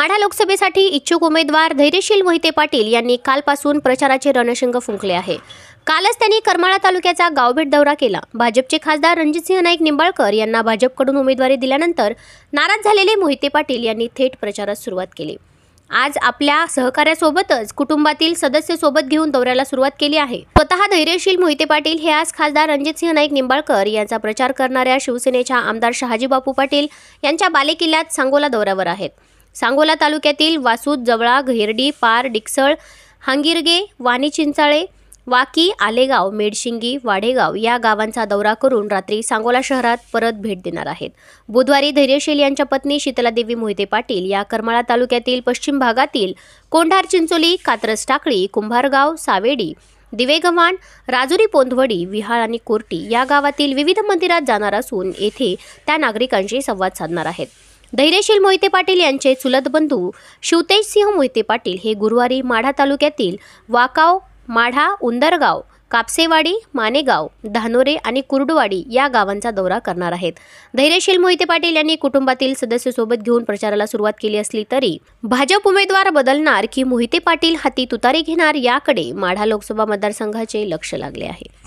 माढा लोकसभेसाठी इच्छुक उमेदवार धैर्यशील मोहिते पाटील यांनी कालपासून प्रचाराचे रणशिंग फुंकले आहे कालच त्यांनी करमाळा तालुक्याचा गावभेट दौरा केला भाजपचे खासदार रणजितसिंह नाईक निंबाळकर यांना भाजपकडून उमेदवारी दिल्यानंतर नाराज झालेले मोहिते पाटील यांनी थेट प्रचारास सुरुवात केली आज आपल्या सहकार्यासोबतच कुटुंबातील सदस्य सोबत घेऊन दौऱ्याला सुरुवात केली आहे स्वतः धैर्यशील मोहिते पाटील हे आज खासदार रणजितसिंह नाईक निंबाळकर यांचा प्रचार करणाऱ्या शिवसेनेच्या आमदार शहाजी बापू पाटील यांच्या बालेकिल्ल्यात सांगोला दौऱ्यावर आहेत सांगोला तालुक्यातील वासूद जवळा घेरडी पार डिक्सळ हांगिरगे वाणी चिंचाळे वाकी आलेगाव मेडशिंगी वाढेगाव या गावांचा दौरा करून रात्री सांगोला शहरात परत भेट देणार आहेत बुधवारी धैर्यशील यांच्या पत्नी शीतलादेवी मोहिते पाटील या करमाळा तालुक्यातील पश्चिम भागातील कोंढार चिंचोली कात्रस टाकळी कुंभारगाव सावेडी दिवेगव्हाण राजुरी पोंधवडी विहाळ आणि कोर्टी या गावातील विविध मंदिरात जाणार असून येथे त्या नागरिकांशी संवाद साधणार आहेत धैर्यशील मोहिते पाटील यांचे चुलत बंधू शिवतेजसिंह मोहिते पाटील हे गुरुवारी माढा तालुक्यातील वाकाव माढा उंदरगाव कापसेवाडी मानेगाव धानोरे आणि कुर्डवाडी या गावांचा दौरा करणार आहेत धैर्यशील मोहिते पाटील यांनी कुटुंबातील सदस्यसोबत घेऊन प्रचाराला सुरुवात केली असली तरी भाजप उमेदवार बदलणार की मोहिते पाटील हाती तुतारी घेणार याकडे माढा लोकसभा मतदारसंघाचे लक्ष लागले आहे